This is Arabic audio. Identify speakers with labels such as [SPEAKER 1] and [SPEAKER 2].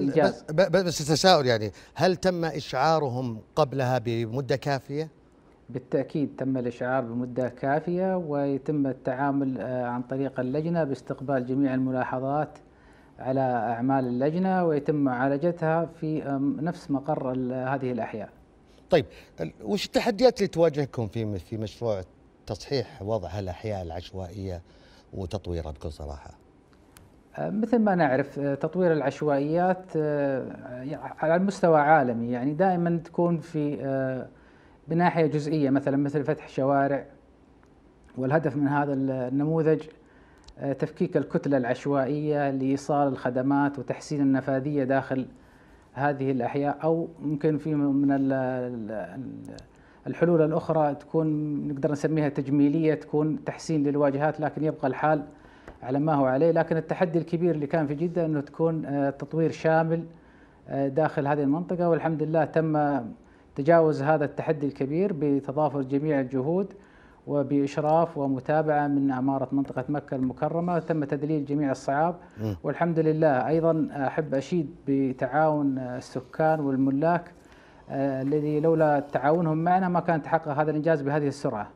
[SPEAKER 1] الجاز بس تساؤل يعني هل تم إشعارهم قبلها بمدة كافية؟ بالتأكيد تم الإشعار بمدة كافية ويتم التعامل
[SPEAKER 2] آه، عن طريق اللجنة باستقبال جميع الملاحظات على أعمال اللجنة ويتم معالجتها في نفس مقر هذه الأحياء
[SPEAKER 1] طيب وش التحديات اللي تواجهكم في في مشروع تصحيح وضع الاحياء العشوائية وتطويرها بكل صراحة؟ مثل ما نعرف آه، تطوير العشوائيات
[SPEAKER 2] آه، على المستوى عالمي يعني دائما تكون في آه، بناحية جزئية مثلا مثل فتح شوارع والهدف من هذا النموذج تفكيك الكتلة العشوائية لإيصال الخدمات وتحسين النفاذية داخل هذه الأحياء أو ممكن في من الحلول الأخرى تكون نقدر نسميها تجميلية تكون تحسين للواجهات لكن يبقى الحال على ما هو عليه لكن التحدي الكبير اللي كان في جدة أنه تكون آه، تطوير شامل آه، داخل هذه المنطقة والحمد لله تم تجاوز هذا التحدي الكبير بتضافر جميع الجهود وبإشراف ومتابعة من أمارة منطقة مكة المكرمة تم تذليل جميع الصعاب والحمد لله أيضا أحب أشيد بتعاون السكان والملاك آه، الذي لولا تعاونهم معنا ما كان تحقق هذا الإنجاز بهذه السرعة